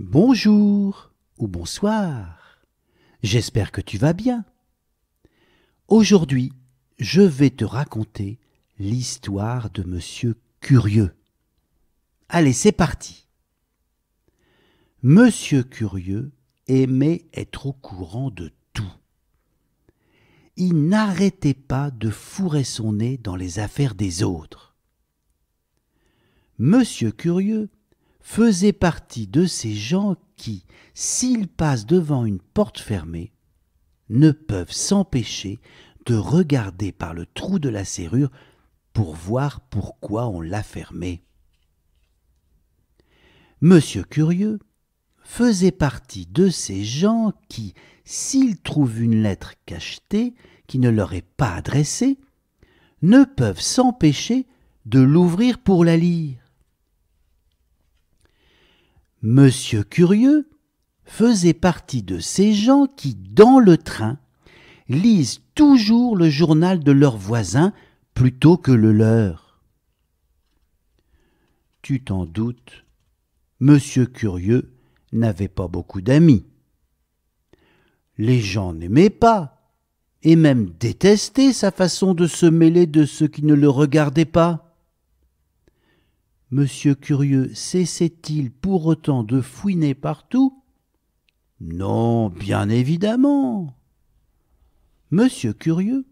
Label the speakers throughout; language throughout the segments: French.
Speaker 1: Bonjour ou bonsoir. J'espère que tu vas bien. Aujourd'hui, je vais te raconter l'histoire de monsieur Curieux. Allez, c'est parti. Monsieur Curieux aimait être au courant de tout. Il n'arrêtait pas de fourrer son nez dans les affaires des autres. Monsieur Curieux faisait partie de ces gens qui, s'ils passent devant une porte fermée, ne peuvent s'empêcher de regarder par le trou de la serrure pour voir pourquoi on l'a fermée. Monsieur Curieux faisait partie de ces gens qui, s'ils trouvent une lettre cachetée qui ne leur est pas adressée, ne peuvent s'empêcher de l'ouvrir pour la lire. Monsieur Curieux faisait partie de ces gens qui, dans le train, lisent toujours le journal de leurs voisins plutôt que le leur. Tu t'en doutes, Monsieur Curieux n'avait pas beaucoup d'amis. Les gens n'aimaient pas, et même détestaient sa façon de se mêler de ceux qui ne le regardaient pas. Monsieur Curieux cessait-il pour autant de fouiner partout Non, bien évidemment. Monsieur Curieux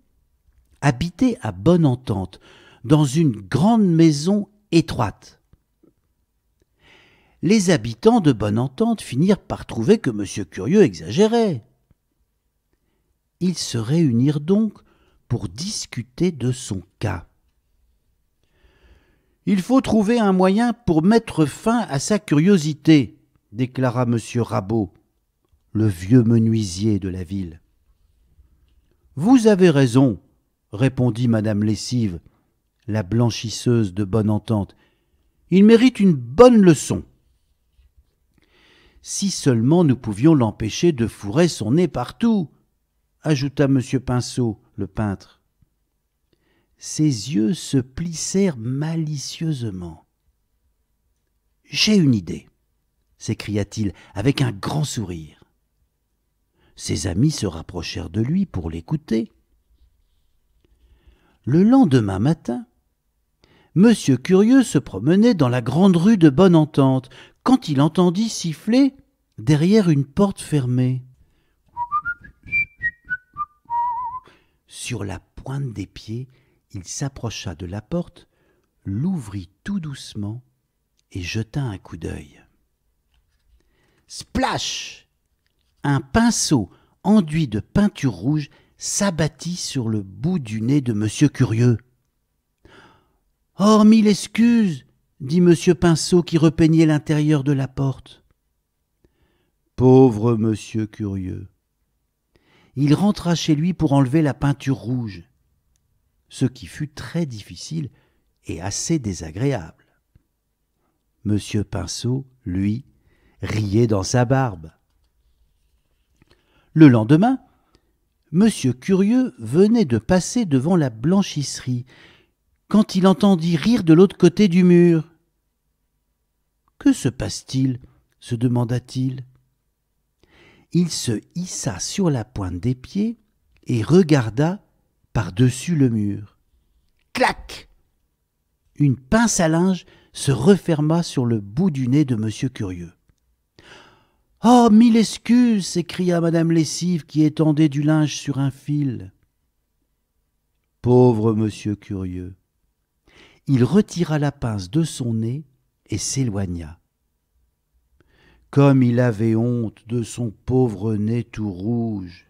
Speaker 1: habitait à bonne entente dans une grande maison étroite. Les habitants de bonne entente finirent par trouver que Monsieur Curieux exagérait. Ils se réunirent donc pour discuter de son cas. Il faut trouver un moyen pour mettre fin à sa curiosité, déclara M. Rabot, le vieux menuisier de la ville. Vous avez raison, répondit Madame Lessive, la blanchisseuse de bonne entente. Il mérite une bonne leçon. Si seulement nous pouvions l'empêcher de fourrer son nez partout, ajouta M. Pinceau, le peintre ses yeux se plissèrent malicieusement. J'ai une idée, s'écria-t-il avec un grand sourire. Ses amis se rapprochèrent de lui pour l'écouter. Le lendemain matin, Monsieur Curieux se promenait dans la grande rue de Bonne Entente quand il entendit siffler derrière une porte fermée. Sur la pointe des pieds, il s'approcha de la porte, l'ouvrit tout doucement et jeta un coup d'œil. Splash Un pinceau enduit de peinture rouge s'abattit sur le bout du nez de Monsieur Curieux. Hormis mille excuses dit Monsieur Pinceau qui repeignait l'intérieur de la porte. Pauvre Monsieur Curieux. Il rentra chez lui pour enlever la peinture rouge ce qui fut très difficile et assez désagréable. Monsieur Pinceau, lui, riait dans sa barbe. Le lendemain, Monsieur Curieux venait de passer devant la blanchisserie quand il entendit rire de l'autre côté du mur. Que se passe-t-il se demanda-t-il. Il se hissa sur la pointe des pieds et regarda par-dessus le mur. Clac Une pince à linge se referma sur le bout du nez de Monsieur Curieux. Oh, mille excuses s'écria Madame Lessive qui étendait du linge sur un fil. Pauvre Monsieur Curieux il retira la pince de son nez et s'éloigna. Comme il avait honte de son pauvre nez tout rouge.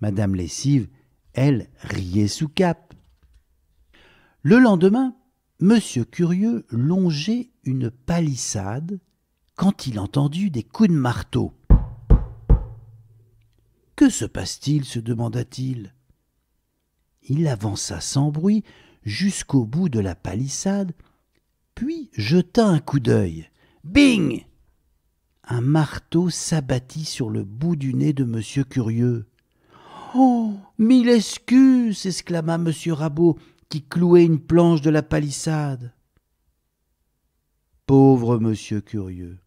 Speaker 1: Madame Lessive elle riait sous cape. Le lendemain, M. Curieux longeait une palissade quand il entendit des coups de marteau. Que se passe-t-il se demanda-t-il. Il avança sans bruit jusqu'au bout de la palissade, puis jeta un coup d'œil. Bing Un marteau s'abattit sur le bout du nez de Monsieur Curieux. Oh Mille excuses s'exclama Monsieur Rabot, qui clouait une planche de la palissade. Pauvre monsieur Curieux.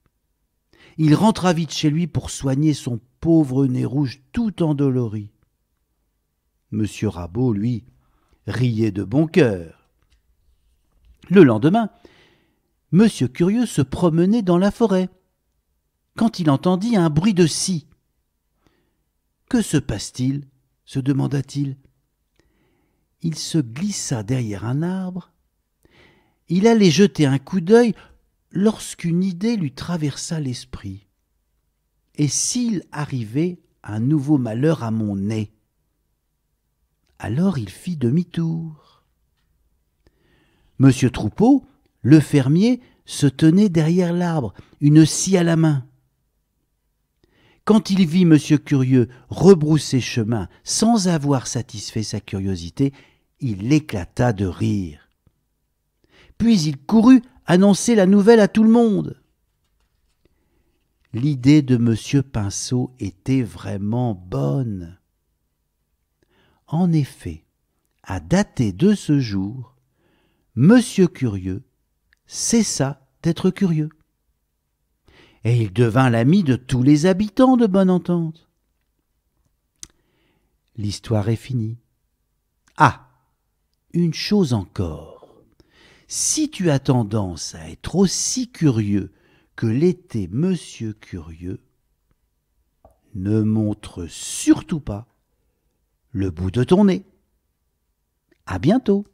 Speaker 1: Il rentra vite chez lui pour soigner son pauvre nez rouge tout endolori. Monsieur Rabot, lui, riait de bon cœur. Le lendemain, Monsieur Curieux se promenait dans la forêt, quand il entendit un bruit de scie. Que se passe-t-il se demanda-t-il. Il se glissa derrière un arbre. Il allait jeter un coup d'œil lorsqu'une idée lui traversa l'esprit. Et s'il arrivait un nouveau malheur à mon nez Alors il fit demi-tour. Monsieur Troupeau, le fermier, se tenait derrière l'arbre, une scie à la main. Quand il vit Monsieur Curieux rebrousser chemin sans avoir satisfait sa curiosité, il éclata de rire. Puis il courut annoncer la nouvelle à tout le monde. L'idée de Monsieur Pinceau était vraiment bonne. En effet, à dater de ce jour, Monsieur Curieux cessa d'être curieux et il devint l'ami de tous les habitants de Bonne Entente. L'histoire est finie. Ah Une chose encore. Si tu as tendance à être aussi curieux que l'était Monsieur Curieux, ne montre surtout pas le bout de ton nez. À bientôt